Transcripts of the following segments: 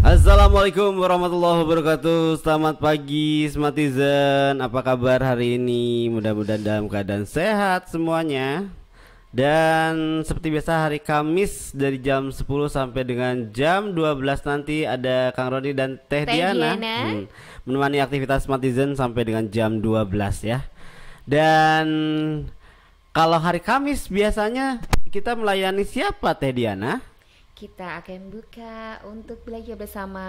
Assalamualaikum warahmatullahi wabarakatuh Selamat pagi Smartizen. Apa kabar hari ini? Mudah-mudahan dalam keadaan sehat semuanya Dan seperti biasa hari Kamis dari jam 10 sampai dengan jam 12 nanti Ada Kang Rodi dan Teh, Diana, Hmm, Menemani aktivitas Smartizen sampai dengan jam 12 ya Dan kalau hari Kamis biasanya kita melayani siapa Teh Diana? kita akan buka untuk belajar bersama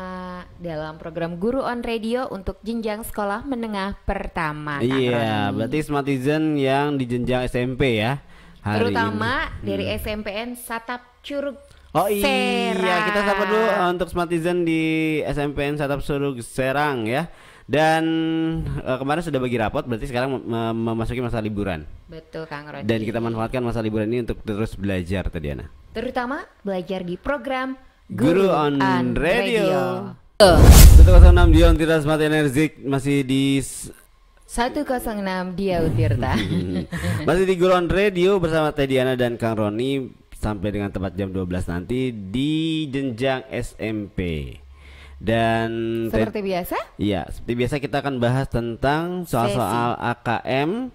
dalam program Guru on Radio untuk jenjang sekolah menengah pertama. Iya, yeah, berarti smartizen yang di jenjang SMP ya. Hari Terutama ini. dari hmm. SMPN Satap Curug Oh iya, Serang. kita sapa dulu eh, untuk smartizen di SMPN Satap Curug Serang ya. Dan uh, kemarin sudah bagi rapot, berarti sekarang memasuki masa liburan. Betul Kang Rodi. Dan kita manfaatkan masa liburan ini untuk terus belajar tadi terutama belajar di program Guru, Guru on, on Radio. kosong enam Dion Tiras semati energik masih di satu 106 Dia Utirta Masih di Guru on Radio bersama Tediana dan Kang Roni Sampai dengan tepat jam 12 nanti di jenjang SMP dan seperti biasa? Iya, seperti biasa kita akan bahas tentang soal-soal AKM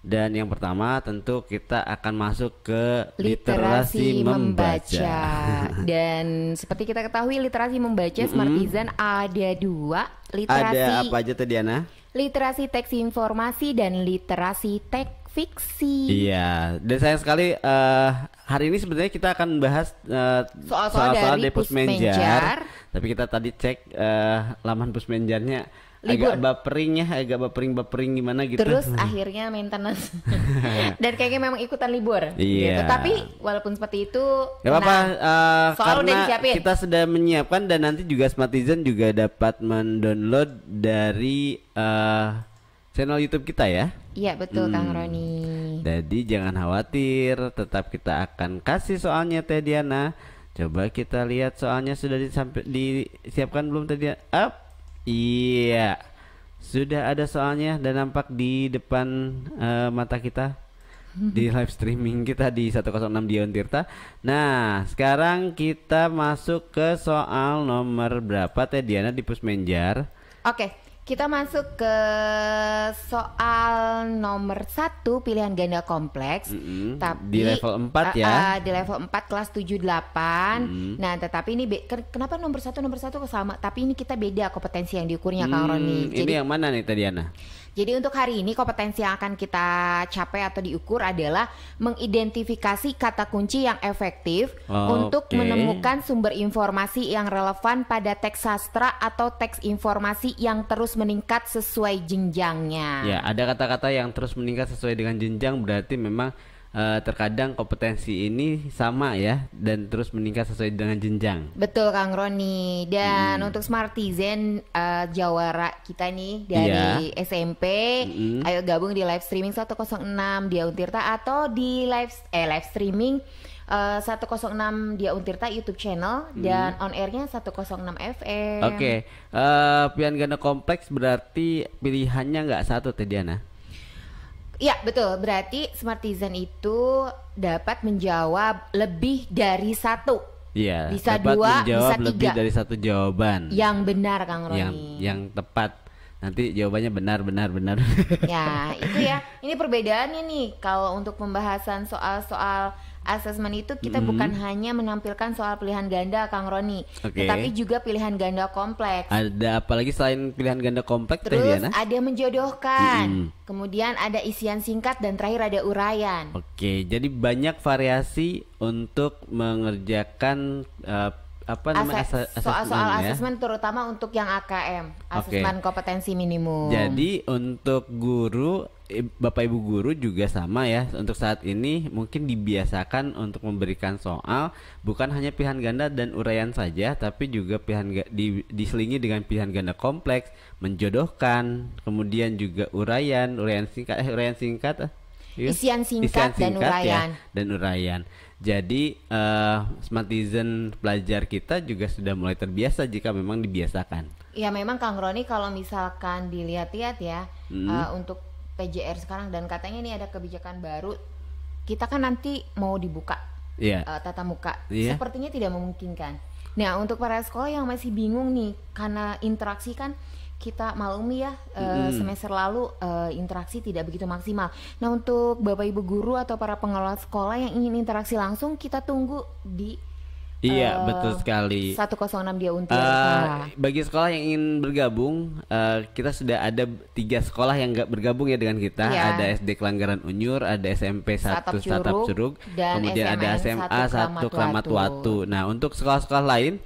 dan yang pertama tentu kita akan masuk ke literasi, literasi membaca. membaca. Dan seperti kita ketahui literasi membaca mm -hmm. Smartizen ada dua literasi. Ada apa aja tadi Ana? Literasi teks informasi dan literasi teks fiksi. Iya, dan sayang sekali uh, hari ini sebenarnya kita akan bahas uh, soal-soal dari Pusmenjar, Pusmenjar. Tapi kita tadi cek uh, laman Pusmenjarnya libur. Agak bapering ya, agak bapering-bapering gimana gitu. Terus hmm. akhirnya maintenance. Dan kayaknya memang ikutan libur. Gitu. Iya. Gitu. Tapi walaupun seperti itu Gak apa-apa uh, karena kita sudah menyiapkan dan nanti juga Smartizen juga dapat mendownload dari uh, channel YouTube kita ya. Iya, betul hmm. Kang Roni. Jadi jangan khawatir, tetap kita akan kasih soalnya Teh Diana. Coba kita lihat soalnya sudah disiapkan belum tadi? Up. Iya. Sudah ada soalnya dan nampak di depan uh, mata kita di live streaming kita di 106 Dion Tirta. Nah, sekarang kita masuk ke soal nomor berapa Teh Diana di Pusmenjar? Oke. Okay. Kita masuk ke soal nomor satu pilihan ganda kompleks, mm -hmm. tapi di level 4 ya. Uh, di level 4 kelas 78. Mm -hmm. Nah, tetapi ini kenapa nomor satu nomor satu sama? Tapi ini kita beda kompetensi yang diukurnya mm -hmm. Kang Roni. ini yang mana nih tadi Ana? Jadi untuk hari ini kompetensi yang akan kita capai atau diukur adalah mengidentifikasi kata kunci yang efektif oh, untuk menemukan sumber informasi yang relevan pada teks sastra atau teks informasi yang terus meningkat sesuai jenjangnya. Ya, ada kata-kata yang terus meningkat sesuai dengan jenjang berarti memang uh, terkadang kompetensi ini sama ya dan terus meningkat sesuai dengan jenjang. Betul Kang Roni. Dan hmm. untuk Smartizen uh, eh, Jawara kita nih dari ya. SMP, hmm. ayo gabung di live streaming 106 Dia Untirta atau di live eh live streaming Uh, eh, 106 dia Untirta YouTube channel hmm. dan on airnya 106 FM. Oke, okay. uh, Pian Ganda Kompleks berarti pilihannya nggak satu Tediana? Iya betul. Berarti smartisan itu dapat menjawab lebih dari satu. Iya. Bisa dapat dua, menjawab bisa tiga. dari satu jawaban. Yang benar Kang Roni. Yang yang tepat. Nanti jawabannya benar benar benar. ya itu ya. Ini perbedaannya nih kalau untuk pembahasan soal-soal Asesmen itu kita mm -hmm. bukan hanya menampilkan soal pilihan ganda Kang Roni, okay. tetapi juga pilihan ganda kompleks. Ada apalagi selain pilihan ganda kompleks Terus Diana? ada menjodohkan. Mm -hmm. Kemudian ada isian singkat dan terakhir ada uraian. Oke, okay, jadi banyak variasi untuk mengerjakan uh, apa namanya Ase soal-soal ya. asesmen ya? terutama untuk yang AKM asesmen okay. kompetensi minimum. Jadi untuk guru Bapak Ibu guru juga sama ya untuk saat ini mungkin dibiasakan untuk memberikan soal bukan hanya pilihan ganda dan uraian saja tapi juga pilihan di, diselingi dengan pilihan ganda kompleks menjodohkan kemudian juga uraian uraian singkat eh uraian singkat eh, iya. isian singkat, isian singkat ya, dan uraian ya, dan uraian jadi uh, eh, smartizen pelajar kita juga sudah mulai terbiasa jika memang dibiasakan. Ya memang Kang Roni kalau misalkan dilihat-lihat ya hmm. uh, untuk PJR sekarang dan katanya ini ada kebijakan baru, kita kan nanti mau dibuka yeah. Iya. uh, tatap muka, yeah. sepertinya tidak memungkinkan. Nah untuk para sekolah yang masih bingung nih karena interaksi kan kita maklumi ya mm semester lalu uh, interaksi tidak begitu maksimal. Nah untuk bapak ibu guru atau para pengelola sekolah yang ingin interaksi langsung kita tunggu di Iya uh, betul sekali. 106 dia untuk Uh, bagi sekolah yang ingin bergabung, uh, kita sudah ada tiga sekolah yang nggak bergabung ya dengan kita. iya. Ada SD Kelanggaran Unyur, ada SMP satu Satap Curug, Curug dan kemudian SMA ada SMA satu Klamat Watu. Nah untuk sekolah-sekolah lain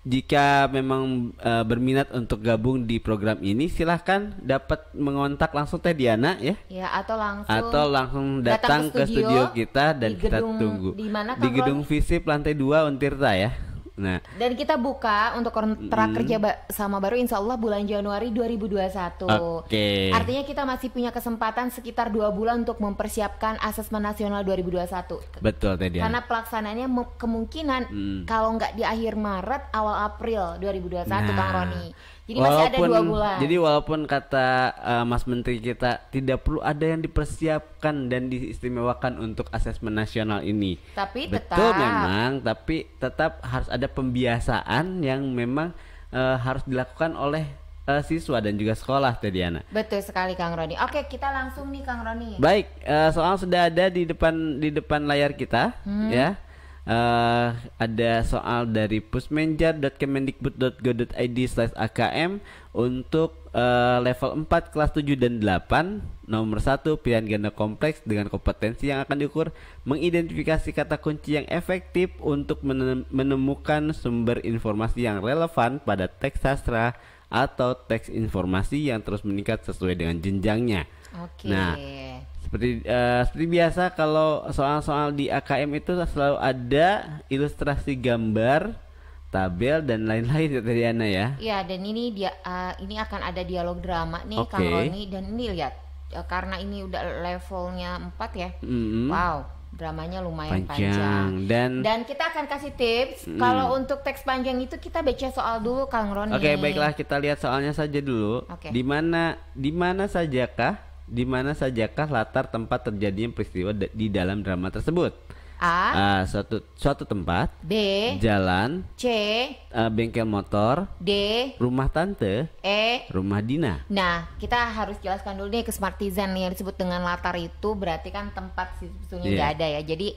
jika memang uh, berminat untuk gabung di program ini silahkan dapat mengontak langsung Teh Diana ya. Ya atau langsung atau langsung datang, datang ke, studio, ke studio kita dan gedung, kita tunggu di, mana, di gedung Visip lantai 2 Untirta ya. Nah. Dan kita buka untuk kontrak hmm. kerja sama baru insya Allah bulan Januari 2021. Oke. Okay. Artinya kita masih punya kesempatan sekitar dua bulan untuk mempersiapkan asesmen nasional 2021. Betul tadi. Karena pelaksanaannya kemungkinan hmm. kalau nggak di akhir Maret awal April 2021 nah. Kang Roni. Jadi walaupun, masih ada dua bulan. Jadi walaupun kata uh, Mas Menteri kita tidak perlu ada yang dipersiapkan dan diistimewakan untuk asesmen nasional ini. Tapi Betul tetap. memang, tapi tetap harus ada pembiasaan yang memang uh, harus dilakukan oleh uh, siswa dan juga sekolah tadi Ana. Betul sekali Kang Roni. Oke, kita langsung nih Kang Roni. Baik, uh, soal sudah ada di depan di depan layar kita hmm. ya uh, ada soal dari pusmenjar.kemendikbud.go.id slash AKM untuk uh, level 4 kelas 7 dan 8 nomor 1 pilihan ganda kompleks dengan kompetensi yang akan diukur mengidentifikasi kata kunci yang efektif untuk menemukan sumber informasi yang relevan pada teks sastra atau teks informasi yang terus meningkat sesuai dengan jenjangnya. Oke. Nah, seperti uh, seperti biasa kalau soal-soal di AKM itu selalu ada ilustrasi gambar tabel dan lain-lain ya, Tatiana ya. Iya dan ini dia uh, ini akan ada dialog drama nih okay. Kang Roni dan ini lihat uh, karena ini udah levelnya 4 ya. Mm -hmm. Wow dramanya lumayan panjang, panjang. dan dan kita akan kasih tips mm. kalau untuk teks panjang itu kita baca soal dulu Kang Roni. Oke, okay, baiklah kita lihat soalnya saja dulu. Okay. Di mana di mana sajakah di mana sajakah latar tempat terjadinya peristiwa di dalam drama tersebut? A. Uh, suatu suatu tempat. B. Jalan. C. Uh, bengkel motor. D. Rumah tante. E. Rumah Dina. Nah, kita harus jelaskan dulu nih ke smartizen yang disebut dengan latar itu berarti kan tempat sih sebetulnya yeah. ada ya. Jadi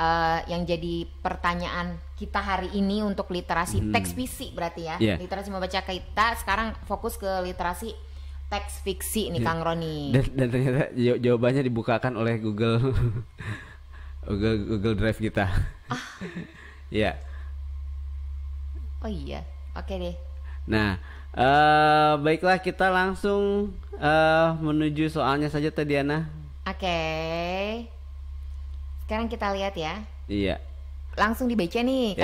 uh, yang jadi pertanyaan kita hari ini untuk literasi hmm. teks fisik berarti ya. Yeah. Literasi membaca kita sekarang fokus ke literasi teks fiksi nih iya. Kang Roni. Dan, dan ternyata jawabannya dibukakan oleh Google Google Google Drive kita. Ah. ya. Oh iya, oke okay deh. Nah, uh, baiklah kita langsung uh, menuju soalnya saja tadi Ana. Oke. Okay. Sekarang kita lihat ya. Iya. Langsung dibaca nih.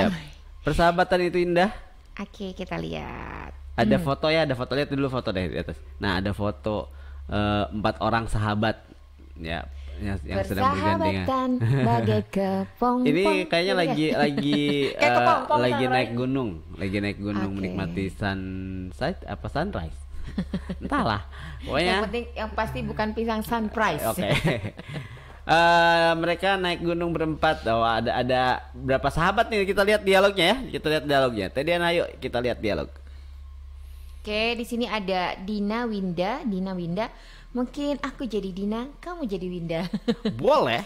Persahabatan itu indah. Oke, okay, kita lihat. Ada hmm. foto ya, ada foto lihat dulu foto deh di atas. Nah, ada foto uh, empat orang sahabat ya yang, yang sedang bergandengan. bagai Ini kayaknya ya. lagi lagi uh, lagi gitu, naik gunung, lagi naik gunung okay. menikmati sunset apa sunrise. Entahlah. Pokoknya yang penting yang pasti bukan pisang sunrise. Oke. Okay. uh, eh, mereka naik gunung berempat. Oh, ada ada berapa sahabat nih kita lihat dialognya ya. Kita lihat dialognya. Tadi ayo kita lihat dialog. Oke, di sini ada Dina Winda, Dina Winda. Mungkin aku jadi Dina, kamu jadi Winda. Boleh.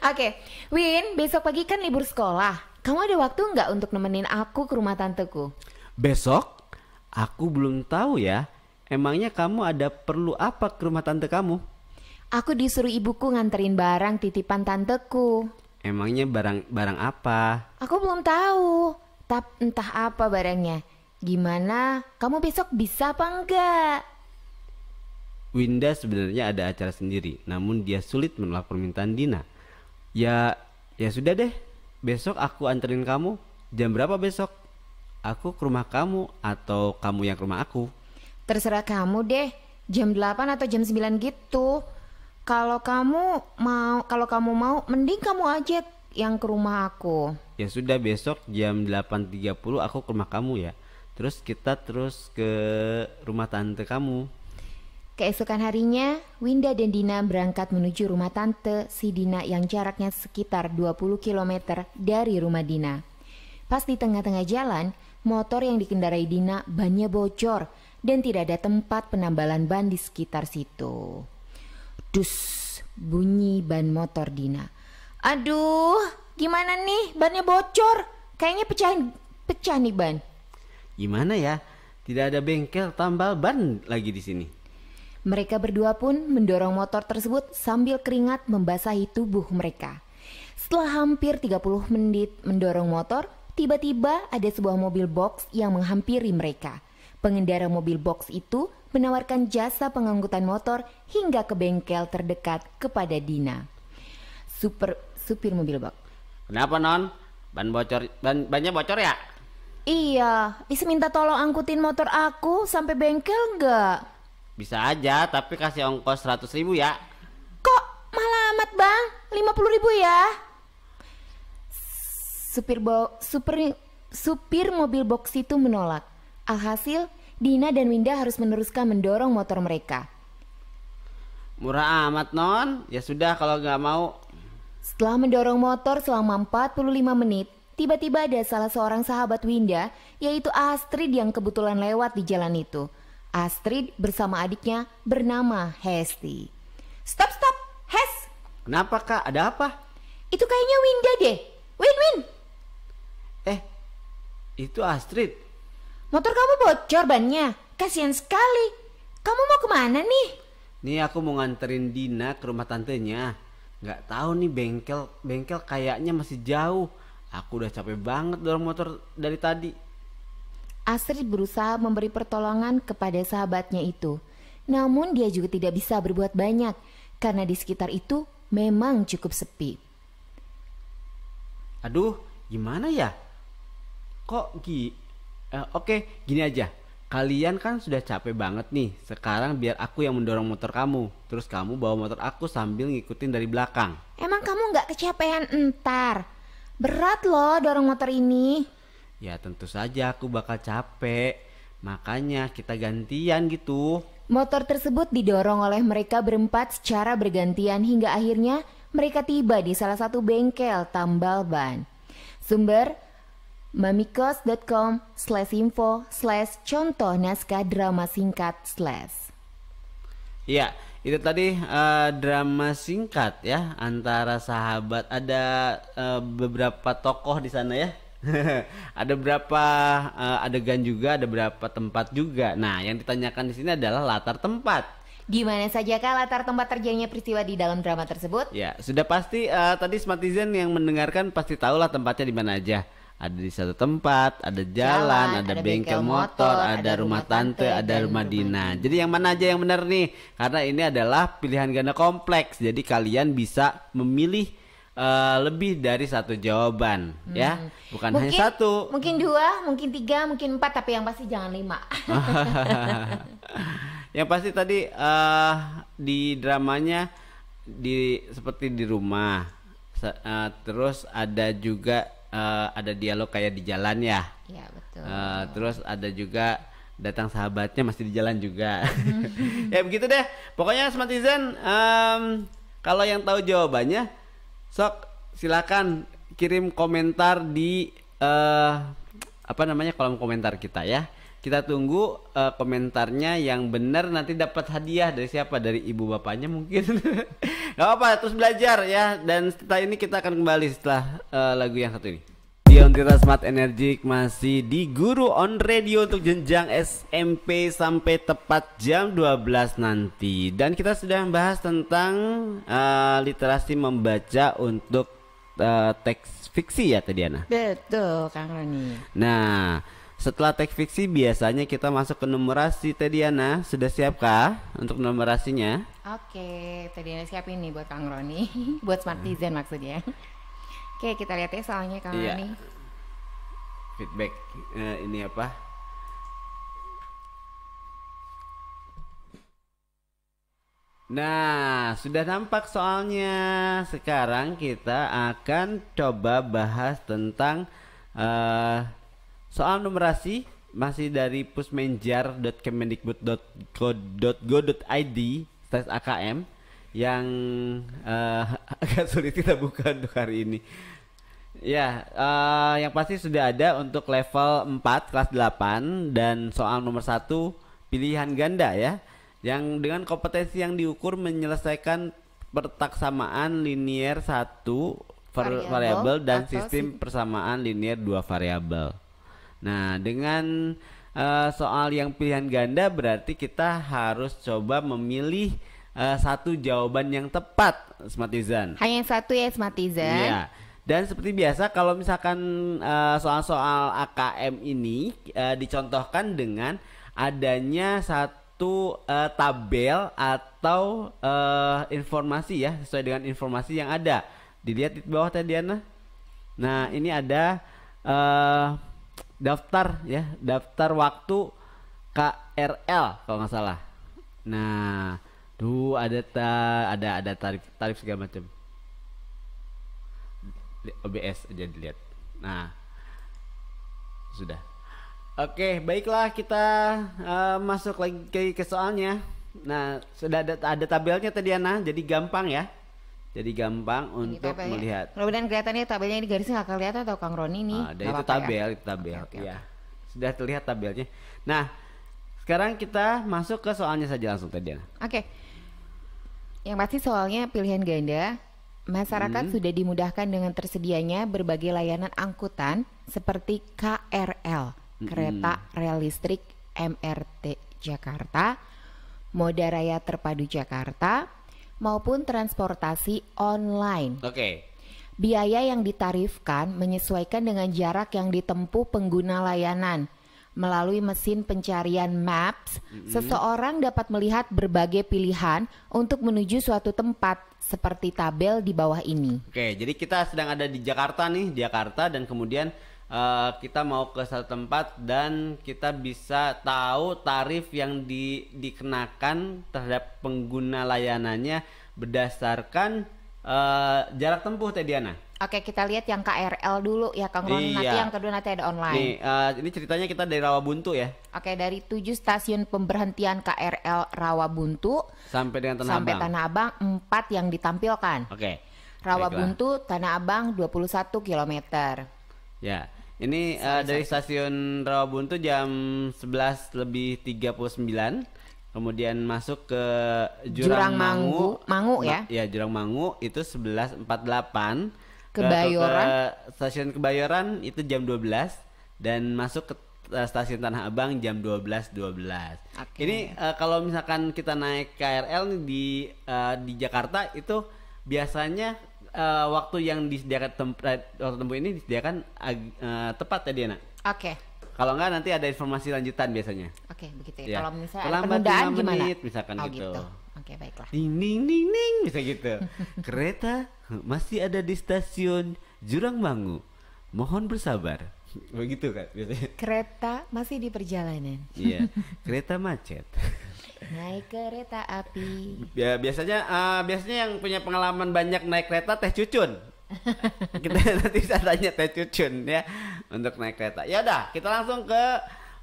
Oke, Win, besok pagi kan libur sekolah. Kamu ada waktu nggak untuk nemenin aku ke rumah tanteku? Besok? Aku belum tahu ya. Emangnya kamu ada perlu apa ke rumah tante kamu? Aku disuruh ibuku nganterin barang titipan tanteku. Emangnya barang barang apa? Aku belum tahu. Tap entah apa barangnya. Gimana? Kamu besok bisa apa enggak? Winda sebenarnya ada acara sendiri, namun dia sulit menolak permintaan Dina. Ya, ya sudah deh. Besok aku anterin kamu. Jam berapa besok? Aku ke rumah kamu atau kamu yang ke rumah aku? Terserah kamu deh. Jam 8 atau jam 9 gitu. Kalau kamu mau, kalau kamu mau, mending kamu aja yang ke rumah aku. Ya sudah besok jam 8.30 aku ke rumah kamu ya. Terus kita terus ke rumah tante kamu. Keesokan harinya, Winda dan Dina berangkat menuju rumah tante si Dina yang jaraknya sekitar 20 km dari rumah Dina. Pas di tengah-tengah jalan, motor yang dikendarai Dina bannya bocor dan tidak ada tempat penambalan ban di sekitar situ. Dus, bunyi ban motor Dina. Aduh, gimana nih bannya bocor? Kayaknya pecah, pecah nih ban. Gimana ya? Tidak ada bengkel tambal ban lagi di sini. Mereka berdua pun mendorong motor tersebut sambil keringat membasahi tubuh mereka. Setelah hampir 30 menit mendorong motor, tiba-tiba ada sebuah mobil box yang menghampiri mereka. Pengendara mobil box itu menawarkan jasa pengangkutan motor hingga ke bengkel terdekat kepada Dina. Super supir mobil box. Kenapa non? Ban bocor, ban bannya bocor ya? Iya, bisa minta tolong angkutin motor aku sampai bengkel nggak? Bisa aja, tapi kasih ongkos 100 ribu ya. Kok malah amat bang? 50 ribu ya? Supir, bo supir, supir mobil box itu menolak. Alhasil, Dina dan Winda harus meneruskan mendorong motor mereka. Murah amat non, ya sudah kalau nggak mau. Setelah mendorong motor selama 45 menit, Tiba-tiba ada salah seorang sahabat Winda, yaitu Astrid yang kebetulan lewat di jalan itu. Astrid bersama adiknya bernama Hesti. Stop, stop, Hes. Kenapa kak? Ada apa? Itu kayaknya Winda deh. Win, Win. Eh, itu Astrid. Motor kamu bocor bannya. Kasihan sekali. Kamu mau kemana nih? Nih aku mau nganterin Dina ke rumah tantenya. Gak tahu nih bengkel bengkel kayaknya masih jauh. Aku udah capek banget dorong motor dari tadi. Asri berusaha memberi pertolongan kepada sahabatnya itu. Namun dia juga tidak bisa berbuat banyak karena di sekitar itu memang cukup sepi. Aduh, gimana ya? Kok gi uh, oke, okay, gini aja. Kalian kan sudah capek banget nih. Sekarang biar aku yang mendorong motor kamu. Terus kamu bawa motor aku sambil ngikutin dari belakang. Emang kamu nggak kecapean entar? Berat loh dorong motor ini. Ya tentu saja aku bakal capek. Makanya kita gantian gitu. Motor tersebut didorong oleh mereka berempat secara bergantian hingga akhirnya mereka tiba di salah satu bengkel tambal ban. Sumber mamikos.com slash info slash contoh naskah drama singkat slash. Ya, itu tadi uh, drama singkat ya antara sahabat ada uh, beberapa tokoh di sana ya. ada berapa uh, adegan juga, ada berapa tempat juga. Nah, yang ditanyakan di sini adalah latar tempat. Di mana sajakah latar tempat terjadinya peristiwa di dalam drama tersebut? Ya, sudah pasti uh, tadi Smartizen yang mendengarkan pasti tahulah tempatnya di mana aja ada di satu tempat, ada jalan, jalan ada, ada bengkel, motor, motor, ada rumah tante, tante ada rumah Dina. Rumah. Jadi yang mana aja yang benar nih? Karena ini adalah pilihan ganda kompleks. Jadi kalian bisa memilih uh, lebih dari satu jawaban, hmm. ya. Bukan mungkin, hanya satu. Mungkin dua, mungkin tiga, mungkin empat, tapi yang pasti jangan lima. yang pasti tadi uh, di dramanya di seperti di rumah. Uh, terus ada juga Eh, ada dialog kayak di jalan ya. Iya betul. Uh, terus ada juga datang sahabatnya masih di jalan juga. ya begitu deh. Pokoknya Smartizen um, kalau yang tahu jawabannya sok silakan kirim komentar di uh, apa namanya kolom komentar kita ya kita tunggu uh, komentarnya yang benar nanti dapat hadiah dari siapa dari ibu bapaknya mungkin nggak apa terus belajar ya dan setelah ini kita akan kembali setelah uh, lagu yang satu ini Dion Tira Smart Energy masih di Guru on Radio untuk jenjang SMP sampai tepat jam 12 nanti dan kita sudah membahas tentang uh, literasi membaca untuk uh, teks fiksi ya tadi Ana betul Kang Rani nah setelah teks fiksi biasanya kita masuk ke numerasi Tediana. Sudah siapkah untuk numerasinya? Oke, Tediana siap ini buat Kang Roni, buat Smart hmm. maksudnya. Oke, kita lihat ya soalnya Kang iya. Roni. Feedback uh, ini apa? Nah, sudah nampak soalnya. Sekarang kita akan coba bahas tentang uh, Soal numerasi masih dari pusmenjar.kemendikbud.go.id slash AKM yang uh, agak sulit kita buka untuk hari ini. Ya, uh, yang pasti sudah ada untuk level 4 kelas 8 dan soal nomor 1 pilihan ganda ya. Yang dengan kompetensi yang diukur menyelesaikan pertaksamaan linier 1 variabel dan sistem persamaan linier 2 variabel. Nah, dengan uh, soal yang pilihan ganda berarti kita harus coba memilih uh, satu jawaban yang tepat, Smartizen. Hanya satu ya, Smartizen. Iya. Dan seperti biasa kalau misalkan eh, soal-soal uh, AKM ini uh, dicontohkan dengan adanya satu uh, tabel atau uh, informasi ya sesuai dengan informasi yang ada. Dilihat di bawah tadi Diana. Nah, ini ada uh, daftar ya daftar waktu KRL kalau nggak salah nah tuh ada ta ada ada tarif tarif segala macam OBS aja dilihat nah sudah oke baiklah kita uh, masuk lagi ke, soalnya nah sudah ada ada tabelnya tadi Ana jadi gampang ya jadi gampang untuk tabelnya. melihat. Kemudian kelihatannya tabelnya ini garisnya nggak kelihatan atau Kang Roni ini? Ada ah, itu tabel, ya? tabel. Okay, okay, ya. Okay. Sudah terlihat tabelnya. Nah, sekarang kita masuk ke soalnya saja langsung tadi. Oke. Okay. Yang pasti soalnya pilihan ganda Masyarakat hmm. sudah dimudahkan dengan tersedianya berbagai layanan angkutan seperti KRL, hmm. kereta rel listrik MRT Jakarta, moda raya terpadu Jakarta, maupun transportasi online. Oke. Okay. Biaya yang ditarifkan menyesuaikan dengan jarak yang ditempuh pengguna layanan. Melalui mesin pencarian Maps, mm-hmm. seseorang dapat melihat berbagai pilihan untuk menuju suatu tempat seperti tabel di bawah ini. Oke, jadi kita sedang ada di Jakarta nih, Jakarta dan kemudian uh, kita mau ke satu tempat dan kita bisa tahu tarif yang di, dikenakan terhadap pengguna layanannya berdasarkan uh, jarak tempuh Teh Diana. Oke kita lihat yang KRL dulu ya Kang Roni iya. nanti yang kedua nanti ada online. Nih, uh, ini ceritanya kita dari Rawabuntu ya. Oke dari tujuh stasiun pemberhentian KRL Rawabuntu sampai dengan Tanah sampai Abang. Tanah Abang empat yang ditampilkan. Oke. Rawabuntu Tanah Abang 21 km. Ya. Ini uh, dari stasiun Rawabuntu jam 11 lebih 39 kemudian masuk ke Jurang, Jurang Mangu, Mangu, ya? ya Jurang Mangu itu 11.48 Kebayoran ke, ke eh, stasiun Kebayoran itu jam 12 dan masuk ke eh, stasiun Tanah Abang jam 12.12. 12. Okay. Ini uh, kalau misalkan kita naik KRL di uh, di Jakarta itu biasanya uh, waktu yang disediakan tempat eh, waktu tempuh ini disediakan uh, tepat ya Diana. Oke. Okay. Kalau enggak nanti ada informasi lanjutan biasanya. Oke, okay, begitu ya. ya. Kalau misalnya ada penundaan gimana? Menit, misalkan oh, gitu. gitu. Oke, okay, baiklah. Ding ding ding ding bisa gitu. Kereta masih ada di stasiun Jurang Bangu. Mohon bersabar. Begitu kan biasanya. Kereta masih di perjalanan. Iya. Kereta macet naik kereta api. Ya, biasanya uh, biasanya yang punya pengalaman banyak naik kereta Teh Cucun. kita nanti bisa tanya Teh Cucun ya untuk naik kereta. Ya udah, kita langsung ke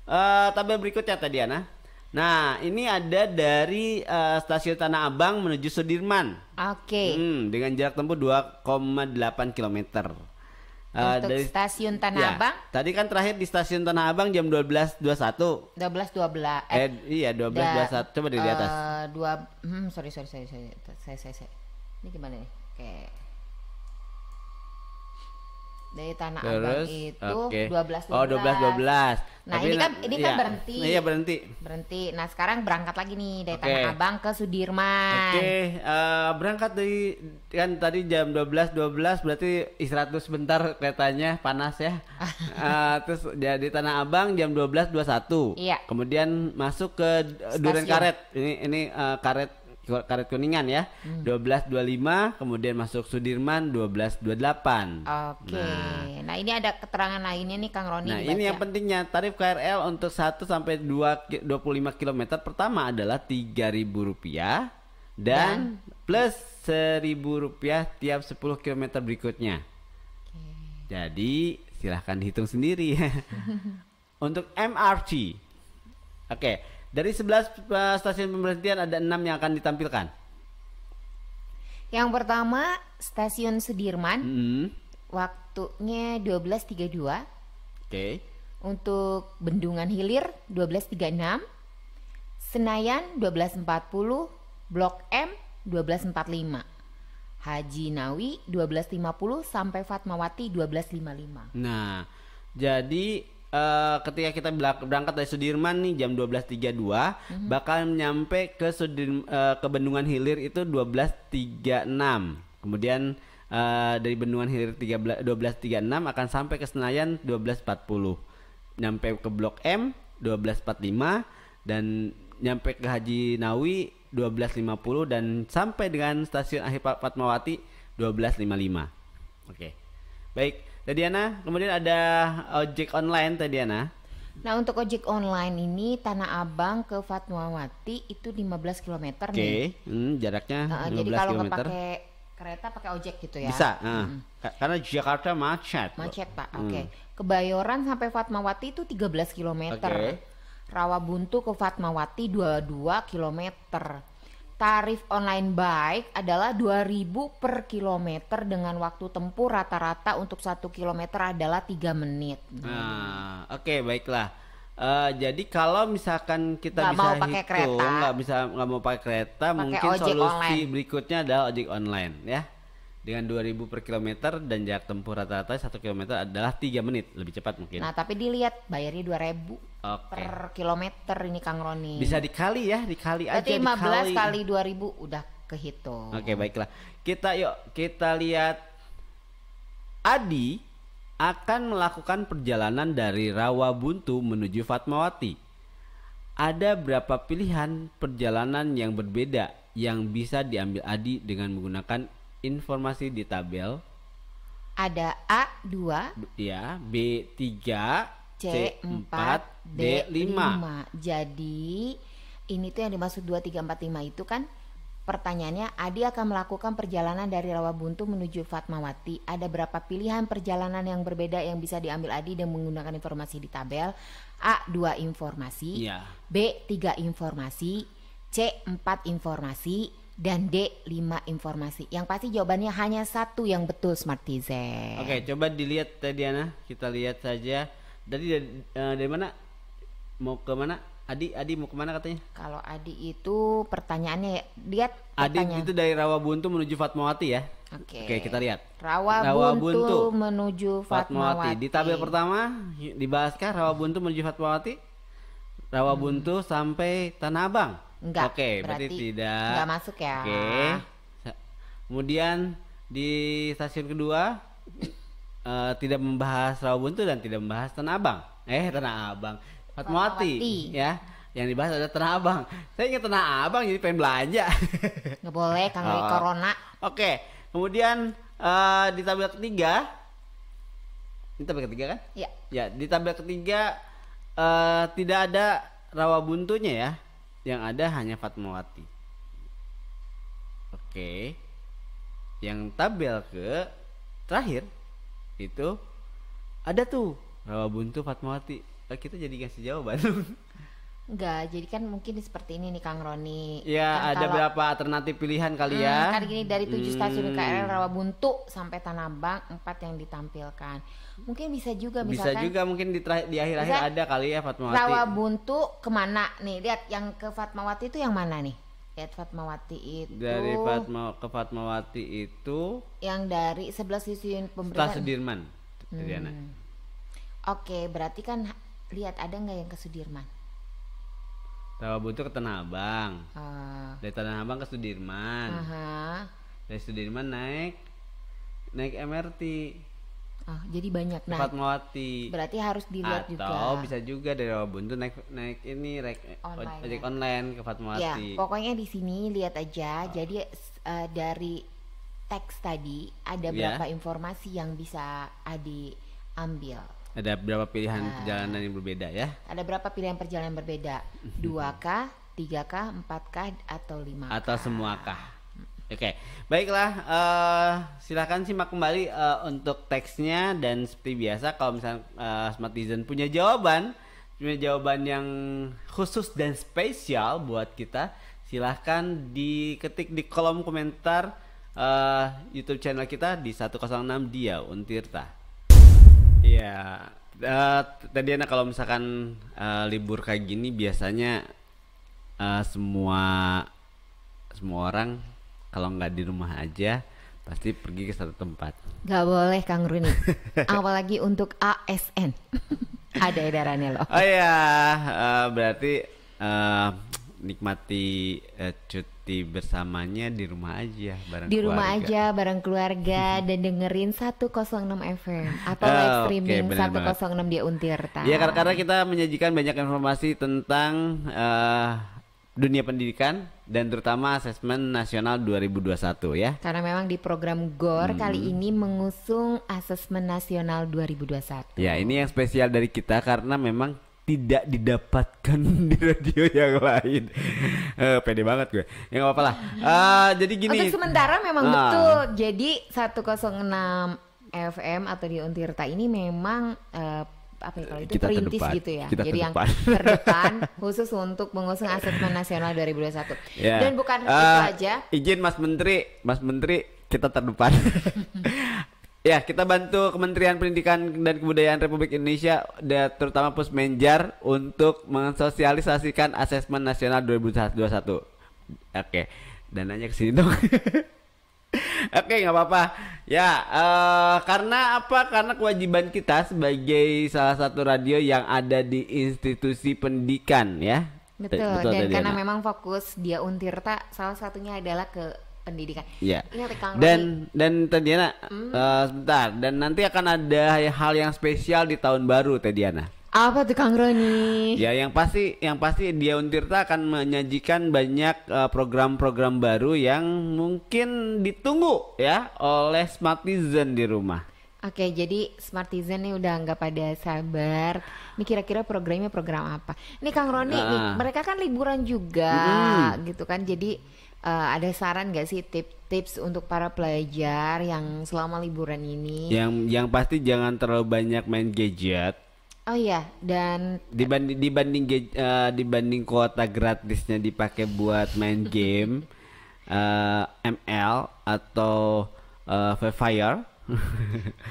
uh, tabel berikutnya tadi Ana. Nah, ini ada dari uh, stasiun Tanah Abang menuju Sudirman. Oke. Okay. Hmm, dengan jarak tempuh 2,8 kilometer. Uh, Untuk dari, stasiun Tanah ya, Abang. Tadi kan terakhir di stasiun Tanah Abang jam 12.21. 12.12. Eh, eh iya 12.21. Coba di, uh, di Dua, hmm, sorry, sorry, sorry, sorry. Saya, saya, saya. Ini gimana nih? Kayak dari tanah Terus, abang itu okay. 12 12. Oh 12 12. Nah Tapi ini kan ini kan iya. kan berhenti. Nah, iya berhenti. Berhenti. Nah sekarang berangkat lagi nih dari okay. tanah abang ke Sudirman. Oke okay. uh, eh, berangkat dari kan tadi jam 12 12 berarti istirahat dulu sebentar keretanya panas ya. uh, terus jadi tanah abang jam 12 21. Iya. Kemudian masuk ke eh, Stasiun. Duren Karet. Ini ini uh, karet karet kuningan ya. Hmm. dua belas Hmm. lima, kemudian masuk Sudirman dua dua belas delapan. Oke. Nah. nah. ini ada keterangan lainnya nih Kang Roni. Nah, dibaca. ini yang ya? pentingnya tarif KRL untuk satu sampai dua puluh lima kilometer pertama adalah tiga rupiah dan, dan plus seribu rupiah tiap sepuluh kilometer berikutnya. oke. Jadi, silahkan hitung sendiri. untuk MRT. Oke. Okay dari 11 eh, stasiun pemberhentian ada 6 yang akan ditampilkan. Yang pertama stasiun Sudirman. Mm -hmm. Waktunya 12.32. Oke. Okay. Untuk Bendungan Hilir 12.36. Senayan 12.40, Blok M 12.45. Haji Nawi 12.50 sampai Fatmawati 12.55. Nah, jadi uh, ketika kita berangkat dari Sudirman nih jam 12.32 mm-hmm. bakal nyampe ke Sudir uh, ke Bendungan Hilir itu 12.36. Kemudian uh, dari Bendungan Hilir 12.36 akan sampai ke Senayan 12.40. Nyampe ke Blok M 12.45 dan nyampe ke Haji Nawi 12.50 dan sampai dengan stasiun akhir Fatmawati 12.55. Oke. Okay. Baik. Tadi Ana, kemudian ada ojek online tadi Ana. Nah untuk ojek online ini Tanah Abang ke Fatmawati itu 15 belas kilometer. nih. Oke, hmm, jaraknya uh, 15 Jadi kalau nggak pakai kereta pakai ojek gitu ya? Bisa, uh, hmm. karena Jakarta macet. Macet pak, hmm. oke. Okay. Hmm. Kebayoran sampai Fatmawati itu 13 kilometer. Okay. Rawabuntu ke Fatmawati 22 km tarif online bike adalah 2000 per kilometer dengan waktu tempuh rata-rata untuk satu kilometer adalah tiga menit. Nah, oke okay, baiklah. Uh, jadi kalau misalkan kita gak bisa mau pakai hitung, kereta, nggak bisa nggak mau pakai kereta, pakai mungkin solusi online. berikutnya adalah ojek online ya dengan 2000 per kilometer dan jarak tempuh rata-rata 1 kilometer adalah 3 menit lebih cepat mungkin. Nah tapi dilihat bayarnya 2000 okay. per kilometer ini Kang Roni. Bisa dikali ya dikali Berarti aja. 15 dikali. kali 2000 udah kehitung. Oke okay, baiklah kita yuk kita lihat Adi akan melakukan perjalanan dari rawa buntu menuju Fatmawati. Ada berapa pilihan perjalanan yang berbeda yang bisa diambil Adi dengan menggunakan informasi di tabel ada A2, ya, B3, C4, D5. Jadi ini tuh yang dimaksud 2 3 4 5 itu kan pertanyaannya Adi akan melakukan perjalanan dari Rawabuntu menuju Fatmawati. Ada berapa pilihan perjalanan yang berbeda yang bisa diambil Adi dan menggunakan informasi di tabel? A 2 informasi, ya. B 3 informasi, C 4 informasi, dan d lima informasi. Yang pasti jawabannya hanya satu yang betul Smartizen. Oke, coba dilihat tadi Ana, kita lihat saja. Dari dari, uh, eh, dari mana? Mau ke mana? Adi, Adi mau ke mana katanya? Kalau Adi itu pertanyaannya lihat. Adi itu dari Rawabuntu menuju Fatmawati ya? Oke. Oke kita lihat. Rawabuntu, Rawabuntu menuju Fatmawati. Fatmawati. Di tabel pertama dibahaskah Rawabuntu menuju Fatmawati? Rawabuntu hmm. sampai Tanah Abang. Enggak. Oke, okay, berarti, berarti tidak. Enggak masuk ya. Oke. Okay. Kemudian di stasiun kedua uh, tidak membahas Rawabuntu dan tidak membahas Tanah Abang. Eh, Tanah Abang. Fatmawati, Fatmawati. ya. Yang dibahas ada Tanah Abang. Saya ingat Tanah Abang jadi pengen belanja. Enggak boleh karena oh. corona. Oke. Okay. Kemudian uh, di tabel ketiga ini tabel ketiga kan? Iya. Ya, di tabel ketiga uh, tidak ada rawa buntunya ya. Yang ada hanya Fatmawati. Oke. Yang tabel ke terakhir itu ada tuh rawa buntu Fatmawati. Eh, kita jadi kasih jawaban. Enggak, jadi kan mungkin seperti ini nih Kang Roni. Iya, kan ada kalau, berapa alternatif pilihan kali ya. hmm, ya? Kan gini dari tujuh hmm. stasiun KRL Rawabuntu sampai Tanabang empat yang ditampilkan. Mungkin bisa juga misalkan, Bisa juga mungkin di, di akhir-akhir ada kali ya Fatmawati. Rawabuntu kemana nih? Lihat yang ke Fatmawati itu yang mana nih? Lihat Fatmawati itu Dari Fatma ke Fatmawati itu yang dari sebelah stasiun pemerintahan Sudirman. Hmm. Oke, berarti kan lihat ada nggak yang ke Sudirman? Rawabutuh ke Tanah Abang. Uh. Dari Tanah Abang ke Sudirman. Uh -huh. Dari Sudirman naik naik MRT. Oh, ah, jadi banyak nah. Fatmawati. Berarti harus dilihat Atau juga. Atau bisa juga dari Rawabuntu naik naik ini rek online. ojek ya. online ke Fatmawati. Ya, pokoknya di sini lihat aja. Oh. Jadi uh, dari teks tadi ada ya. berapa yeah. informasi yang bisa Adi ambil. Ada berapa pilihan nah, perjalanan yang berbeda ya? Ada berapa pilihan perjalanan yang berbeda? 2K, 3K, 4K atau 5K? Atau semua K. Oke, okay. baiklah. Uh, eh, silahkan simak kembali uh, untuk teksnya dan seperti biasa kalau misalnya uh, eh, smartizen punya jawaban, punya jawaban yang khusus dan spesial buat kita, silahkan diketik di kolom komentar uh, YouTube channel kita di 106 Dia Untirta. Iya. Uh, tadi anak kalau misalkan uh, libur kayak gini biasanya uh, semua semua orang kalau nggak di rumah aja pasti pergi ke satu tempat. Gak boleh Kang Runi, apalagi untuk ASN. Ada edarannya loh. Oh iya, uh, berarti uh, nikmati uh, cuti bersamanya di rumah aja bareng di rumah keluarga. aja bareng keluarga dan dengerin 106 FM atau oh, live streaming okay, 106 banget. di Untirta. Ya karena, karena kita menyajikan banyak informasi tentang uh, dunia pendidikan dan terutama asesmen nasional 2021 ya. Karena memang di program GOR hmm. kali mm-hmm. ini mengusung asesmen nasional 2021. Ya, ini yang spesial dari kita karena memang tidak didapatkan di radio yang lain. Uh, pede banget gue. Ya gak apa-apa Uh, jadi gini. Untuk sementara memang uh. betul. Jadi 106 FM atau di Untirta ini memang uh, apa ya kalau itu perintis terdepan. gitu ya. Kita Jadi terdepan. yang terdepan khusus untuk mengusung asesmen nasional 2021. Yeah. Dan bukan uh, itu aja. Izin Mas Menteri, Mas Menteri kita terdepan. Ya, kita bantu Kementerian Pendidikan dan Kebudayaan Republik Indonesia terutama Pusmenjar untuk mensosialisasikan asesmen nasional 2021. Oke, dananya ke sini dong. Oke, nggak apa-apa. Ya, uh, karena apa? Karena kewajiban kita sebagai salah satu radio yang ada di institusi pendidikan ya. Betul, Betul dan karena memang fokus dia Untirta salah satunya adalah ke pendidikan. Iya. Dan dan Tediana, uh, hmm. eh, sebentar dan nanti akan ada hal yang spesial di tahun baru Tediana. Apa tuh Kang Roni? Ya yang pasti yang pasti dia Untirta akan menyajikan banyak eh, program-program uh, baru yang mungkin ditunggu ya oleh smartizen di rumah. Oke, jadi Smartizen nih udah nggak pada sabar. Ini kira-kira programnya program apa? Ini Kang Roni, uh. nih, mereka kan liburan juga, gitu kan. Jadi uh, ada saran gak sih tips-tips untuk para pelajar yang selama liburan ini? Yang yang pasti jangan terlalu banyak main gadget. Oh iya, dan dibanding dibanding uh, dibanding kuota gratisnya dipakai buat main game uh, eh, ML atau uh, Fire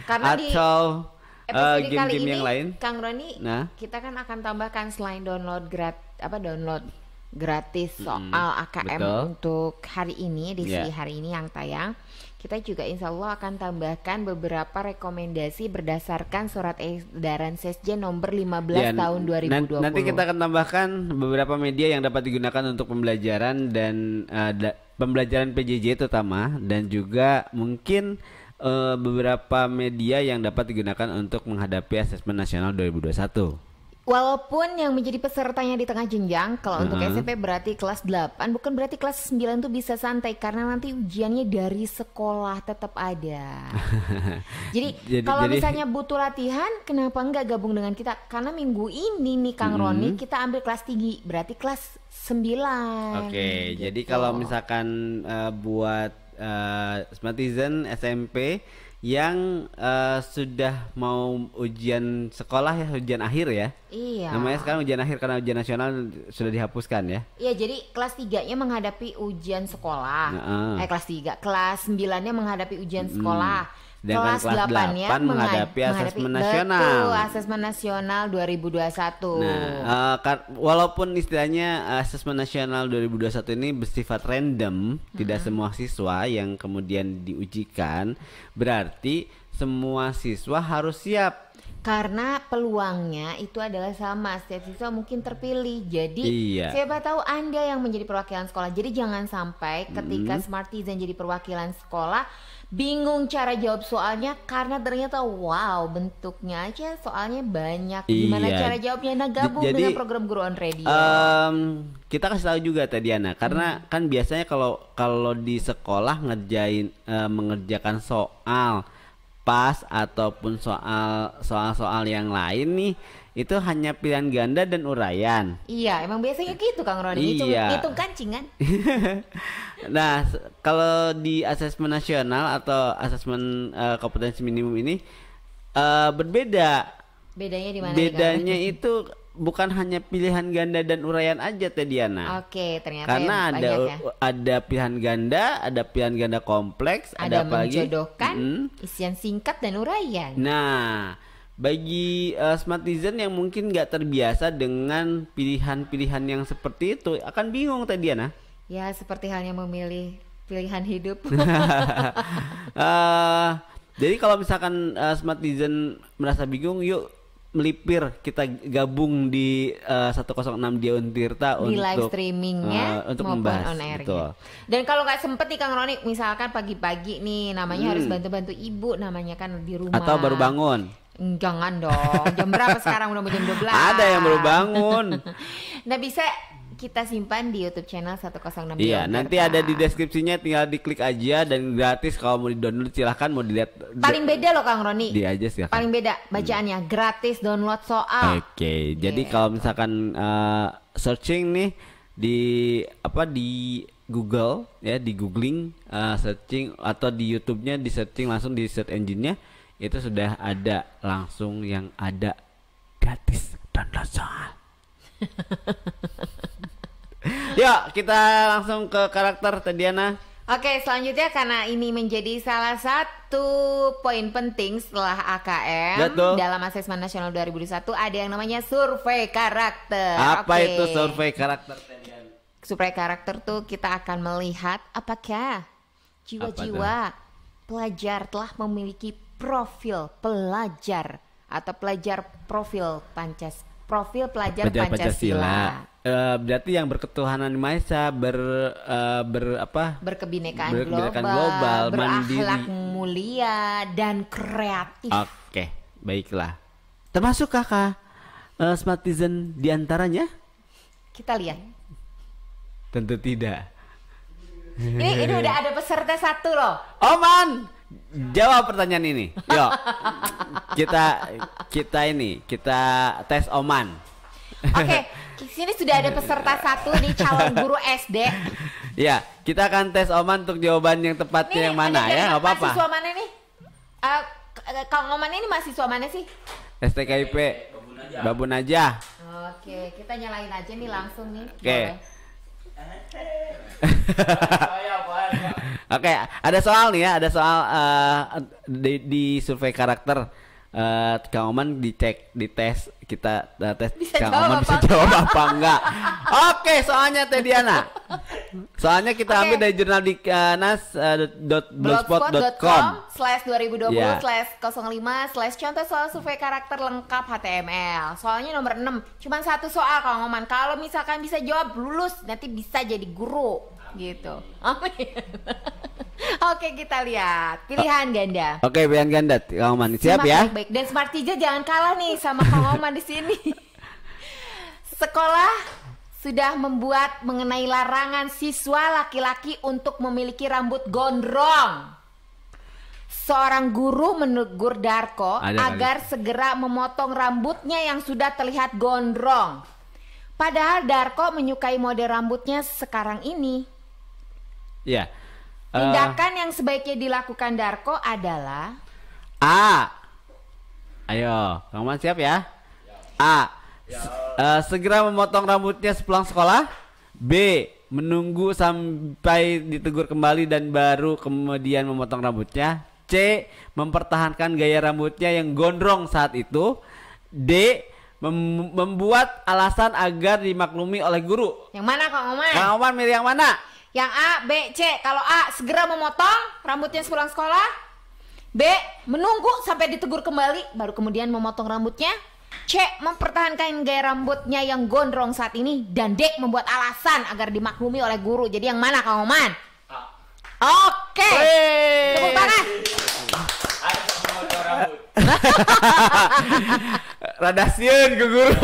Karena atau game game-game yang lain. Kang Roni, nah, kita kan akan tambahkan selain download gratis apa download gratis soal mm AKM Betul. untuk hari ini di yeah. hari ini yang tayang. Kita juga insya Allah akan tambahkan beberapa rekomendasi berdasarkan surat edaran Sesjen nomor 15 ya, tahun 2020. Nanti kita akan tambahkan beberapa media yang dapat digunakan untuk pembelajaran dan uh, da pembelajaran PJJ terutama dan juga mungkin uh, beberapa media yang dapat digunakan untuk menghadapi asesmen nasional 2021. Walaupun yang menjadi pesertanya di tengah jenjang, kalau mm -hmm. untuk SMP berarti kelas 8, bukan berarti kelas 9 itu bisa santai karena nanti ujiannya dari sekolah tetap ada. jadi, jadi kalau jadi... misalnya butuh latihan, kenapa enggak gabung dengan kita? Karena minggu ini nih Kang -hmm. Roni kita ambil kelas tinggi, berarti kelas 9. Oke, okay, gitu. jadi kalau misalkan uh, buat uh, eh, smartizen SMP yang uh, sudah mau ujian sekolah ya ujian akhir ya. Iya. Namanya sekarang ujian akhir karena ujian nasional sudah dihapuskan ya. Iya, jadi kelas 3-nya menghadapi ujian sekolah. Nah, uh. Eh kelas tiga kelas 9-nya menghadapi ujian hmm. sekolah kelas, kelas 8, 8 ya, menghadapi asesmen nasional. Betul, asesmen nasional 2021. Nah, uh, kar- walaupun istilahnya asesmen nasional 2021 ini bersifat random, hmm. tidak semua siswa yang kemudian diujikan, berarti semua siswa harus siap karena peluangnya itu adalah sama setiap siswa mungkin terpilih jadi iya. siapa tahu anda yang menjadi perwakilan sekolah jadi jangan sampai ketika hmm. smartisan jadi perwakilan sekolah bingung cara jawab soalnya karena ternyata wow bentuknya aja soalnya banyak gimana iya. cara jawabnya nah gabung Jadi, dengan program guru on radio um, kita kasih tahu juga tadi Ana karena hmm. kan biasanya kalau kalau di sekolah ngerjain uh, mengerjakan soal pas ataupun soal soal soal yang lain nih itu hanya pilihan ganda dan uraian. Iya, emang biasanya gitu Kang Roni. Iya. Hitung kancing nah, kalau di asesmen nasional atau asesmen uh, kompetensi minimum ini uh, berbeda. Bedanya di mana? Bedanya itu bukan hanya pilihan ganda dan uraian aja Teh Diana. Oke, ternyata Karena ada ya. ada pilihan ganda, ada pilihan ganda kompleks, ada, ada apa lagi? Hmm. isian singkat dan uraian. Nah, bagi uh, smart yang mungkin nggak terbiasa dengan pilihan-pilihan yang seperti itu akan bingung tadi Diana. Ya seperti halnya memilih pilihan hidup. uh, jadi kalau misalkan uh, smart merasa bingung, yuk melipir kita gabung di uh, 106 Dion Tirta di untuk live streamingnya uh, untuk membahas on Dan kalau nggak sempet nih Kang Roni, misalkan pagi-pagi nih namanya hmm. harus bantu-bantu ibu namanya kan di rumah atau baru bangun Jangan dong. Jam berapa sekarang? Udah mau jam 12. Ada yang baru bangun. nah, bisa kita simpan di YouTube channel 106 Iya, nanti ada di deskripsinya tinggal diklik aja dan gratis kalau mau di-download silahkan mau dilihat. Paling beda loh Kang Roni. Di aja sih. Paling beda hmm. bacaannya hmm. gratis download soal. Oke, okay, yeah. jadi iya. kalau misalkan uh, searching nih di apa di Google ya di googling uh, searching atau di YouTube-nya di searching langsung di search engine-nya itu sudah ada langsung yang ada gratis dan langsung Yuk kita langsung ke karakter Tendiana. Oke selanjutnya karena ini menjadi salah satu poin penting setelah AKM Betul. dalam asesmen nasional 2021 ada yang namanya survei karakter. Apa Oke. itu survei karakter Tendiana? Survei karakter tuh kita akan melihat apakah jiwa-jiwa pelajar telah memiliki profil pelajar atau pelajar profil Pancas profil pelajar, pelajar Pancasila. Pancasila. Uh, berarti yang berketuhanan Maesa ber uh, ber apa? Berkebinekaan, berkebinekaan global, global berakhlak mandiri. mulia dan kreatif. Oke, okay, baiklah. Termasuk kakak uh, eh, smartizen diantaranya? Kita lihat. Tentu tidak. Ini, ini udah ada peserta satu loh. Oman, jawab pertanyaan ini. Yuk. kita kita ini, kita tes Oman. Oke, okay, di sini sudah ada peserta satu di calon guru SD. ya, kita akan tes Oman untuk jawaban yang tepatnya nih, yang mana ya, nggak apa-apa. Mahasiswa mana nih? Uh, Kang Oman ini mahasiswa mana sih? STKIP. Babun aja. Oke, kita nyalain aja nih langsung nih. Oke. Okay. Oke, okay, ada soal nih ya, ada soal uh, di, di survei karakter uh, Kang Oman dicek dites kita uh, tes bisa Kang Oman bisa jawab apa enggak. Oke, okay, soalnya Teh Diana. Soalnya kita okay. ambil dari jurnal di uh, nas uh, dot, com slash 2020 iya. slash 05 slash contoh soal survei karakter lengkap HTML. Soalnya nomor enam, cuma satu soal Kang Oman. Kalau misalkan bisa jawab lulus nanti bisa jadi guru gitu. Amin. Oke kita lihat pilihan ganda. Oke pilihan ganda Kang Oman siap Simak ya. Baik, baik. Dan Smartija jangan kalah nih sama Kang Oman di sini. Sekolah sudah membuat mengenai larangan siswa laki-laki untuk memiliki rambut gondrong. Seorang guru menegur Darko Ada agar ada. segera memotong rambutnya yang sudah terlihat gondrong. Padahal Darko menyukai model rambutnya sekarang ini. Ya, Yeah. Tindakan uh, yang sebaiknya dilakukan Darko adalah eh, A. Ayo, Kang siap ya? A. Se uh, segera memotong rambutnya sepulang sekolah. B. Menunggu sampai ditegur kembali dan baru kemudian memotong rambutnya. C. Mempertahankan gaya rambutnya yang gondrong saat itu. D. Mem membuat alasan agar dimaklumi oleh guru. Yang mana Kang Oman? Kang Oman milih yang mana? Yang A, B, C. Kalau A segera memotong rambutnya sepulang sekolah. B, menunggu sampai ditegur kembali baru kemudian memotong rambutnya. C, mempertahankan gaya rambutnya yang gondrong saat ini dan D, membuat alasan agar dimaklumi oleh guru. Jadi yang mana Kang Oman? Oke. Okay. Tepuk tangan. Ayo, rambut. Rada sieun ke guru.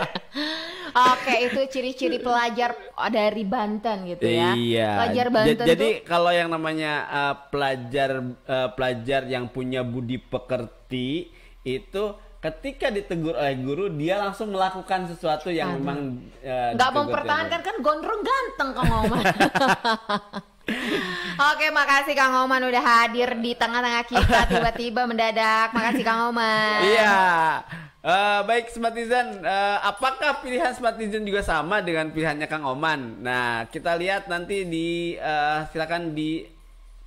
Oke, itu ciri-ciri pelajar dari Banten gitu ya. Iya. Pelajar Banten. J jadi tuh... kalau yang namanya uh, pelajar uh, pelajar yang punya budi pekerti itu ketika ditegur oleh guru dia langsung melakukan sesuatu yang Aduh. memang uh, nggak mempertahankan kan gondrong ganteng kamu Oke, makasih Kang Oman udah hadir di tengah-tengah kita tiba-tiba mendadak. Makasih Kang Oman. Iya. Uh, baik Smartizen, uh, eh, apakah pilihan Smartizen juga sama dengan pilihannya Kang Oman? Nah, kita lihat nanti di uh, silakan di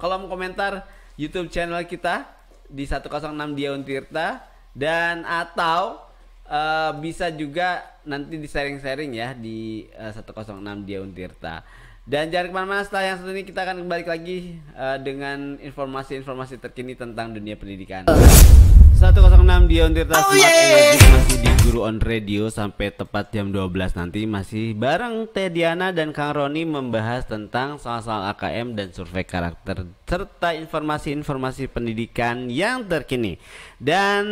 kolom komentar YouTube channel kita di 106 Dion Tirta dan atau uh, bisa juga nanti di sharing-sharing ya di uh, 106 Dion Tirta. Dan jangan kemana-mana setelah yang satu ini kita akan kembali lagi uh, dengan informasi-informasi terkini tentang dunia pendidikan. 106 on Tirta oh, Smart yeah. masih di Guru On Radio sampai tepat jam 12 nanti masih bareng Teh Diana dan Kang Roni membahas tentang soal-soal AKM dan survei karakter serta informasi-informasi pendidikan yang terkini. Dan